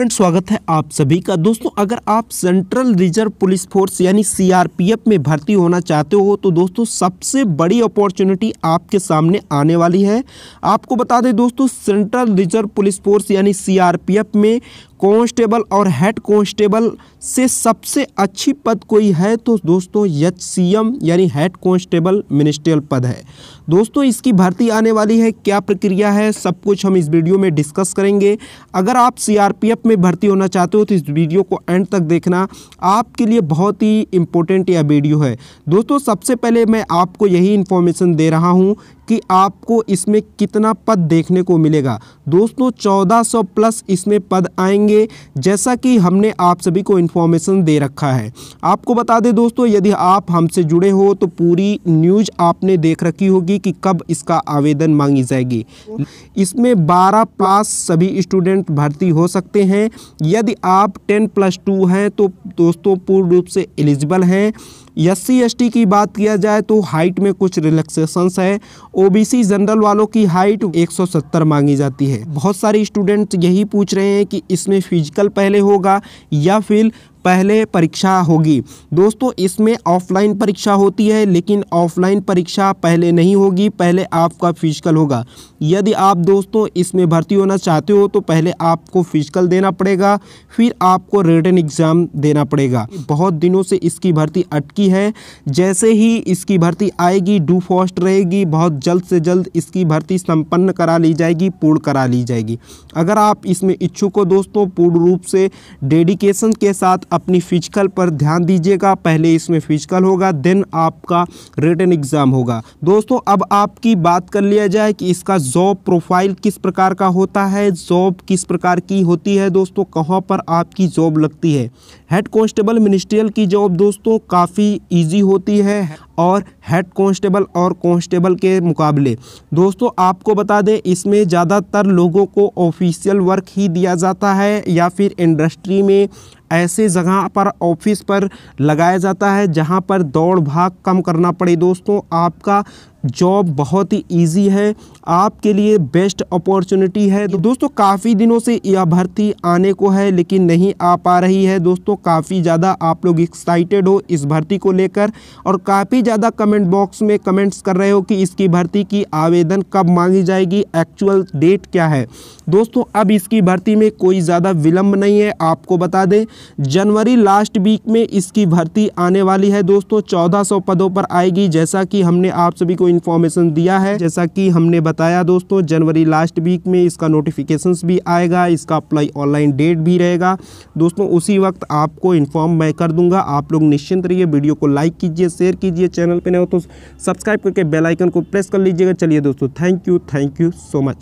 friend स्वागत है आप सभी का दोस्तों अगर आप सेंट्रल रिजर्व पुलिस फोर्स यानी सीआरपीएफ में भर्ती होना चाहते हो तो दोस्तों सबसे बड़ी अपॉर्चुनिटी आपके सामने आने वाली है आपको बता दें दोस्तों सेंट्रल रिजर्व पुलिस फोर्स यानी सीआरपीएफ में कांस्टेबल और हेड कांस्टेबल से सबसे अच्छी पद कोई है तो दोस्तों यच एच यानी हेड कांस्टेबल मिनिस्ट्रियल पद है दोस्तों इसकी भर्ती आने वाली है क्या प्रक्रिया है सब कुछ हम इस वीडियो में डिस्कस करेंगे अगर आप सीआरपीएफ में भर्ती होना चाहते हो तो इस वीडियो को एंड तक देखना आपके लिए बहुत ही इम्पोर्टेंट यह वीडियो है दोस्तों सबसे पहले मैं आपको यही इन्फॉर्मेशन दे रहा हूँ कि आपको इसमें कितना पद देखने को मिलेगा दोस्तों 1400 प्लस इसमें पद आएंगे जैसा कि हमने आप सभी को इन्फॉर्मेशन दे रखा है आपको बता दें दोस्तों यदि आप हमसे जुड़े हो तो पूरी न्यूज आपने देख रखी होगी कि कब इसका आवेदन मांगी जाएगी इसमें 12 पास सभी स्टूडेंट भर्ती हो सकते हैं यदि आप 10 प्लस टू हैं तो दोस्तों पूर्ण रूप से एलिजिबल हैं एस सी की बात किया जाए तो हाइट में कुछ रिलैक्सेशंस है ओबीसी जनरल वालों की हाइट 170 मांगी जाती है बहुत सारे स्टूडेंट्स यही पूछ रहे हैं कि इसमें फिजिकल पहले होगा या फिर पहले परीक्षा होगी दोस्तों इसमें ऑफलाइन परीक्षा होती है लेकिन ऑफलाइन परीक्षा पहले नहीं होगी पहले आपका फिजिकल होगा यदि आप दोस्तों इसमें भर्ती होना चाहते हो तो पहले आपको फिजिकल देना पड़ेगा फिर आपको रिटर्न एग्ज़ाम देना पड़ेगा बहुत दिनों से इसकी भर्ती अटकी है जैसे ही इसकी भर्ती आएगी डू फॉस्ट रहेगी बहुत जल्द से जल्द इसकी भर्ती संपन्न करा ली जाएगी पूर्ण करा ली जाएगी अगर आप इसमें इच्छुक हो दोस्तों पूर्ण रूप से डेडिकेशन के साथ अपनी फिजिकल पर ध्यान दीजिएगा पहले इसमें फिजिकल होगा देन आपका रिटर्न एग्ज़ाम होगा दोस्तों अब आपकी बात कर लिया जाए कि इसका जॉब प्रोफाइल किस प्रकार का होता है जॉब किस प्रकार की होती है दोस्तों कहाँ पर आपकी जॉब लगती है हेड कॉन्स्टेबल मिनिस्ट्रियल की जॉब दोस्तों काफ़ी ईजी होती है और हेड कांस्टेबल और कांस्टेबल के मुकाबले दोस्तों आपको बता दें इसमें ज़्यादातर लोगों को ऑफिशियल वर्क ही दिया जाता है या फिर इंडस्ट्री में ऐसे जगह पर ऑफिस पर लगाया जाता है जहां पर दौड़ भाग कम करना पड़े दोस्तों आपका जॉब बहुत ही इजी है आपके लिए बेस्ट अपॉर्चुनिटी है तो दोस्तों काफ़ी दिनों से यह भर्ती आने को है लेकिन नहीं आ पा रही है दोस्तों काफ़ी ज़्यादा आप लोग एक्साइटेड हो इस भर्ती को लेकर और काफ़ी ज़्यादा कमेंट बॉक्स में कमेंट्स कर रहे हो कि इसकी भर्ती की आवेदन कब मांगी जाएगी एक्चुअल डेट क्या है दोस्तों अब इसकी भर्ती में कोई ज़्यादा विलम्ब नहीं है आपको बता दें जनवरी लास्ट वीक में इसकी भर्ती आने वाली है दोस्तों चौदह पदों पर आएगी जैसा कि हमने आप सभी को इन्फॉर्मेशन दिया है जैसा कि हमने बताया दोस्तों जनवरी लास्ट वीक में इसका नोटिफिकेशन भी आएगा इसका अप्लाई ऑनलाइन डेट भी रहेगा दोस्तों उसी वक्त आपको इन्फॉर्म मैं कर दूंगा आप लोग निश्चिंत रहिए वीडियो को लाइक कीजिए शेयर कीजिए चैनल पर नहीं हो तो सब्सक्राइब करके बेलाइकन को प्रेस कर लीजिएगा चलिए दोस्तों thank you thank you so much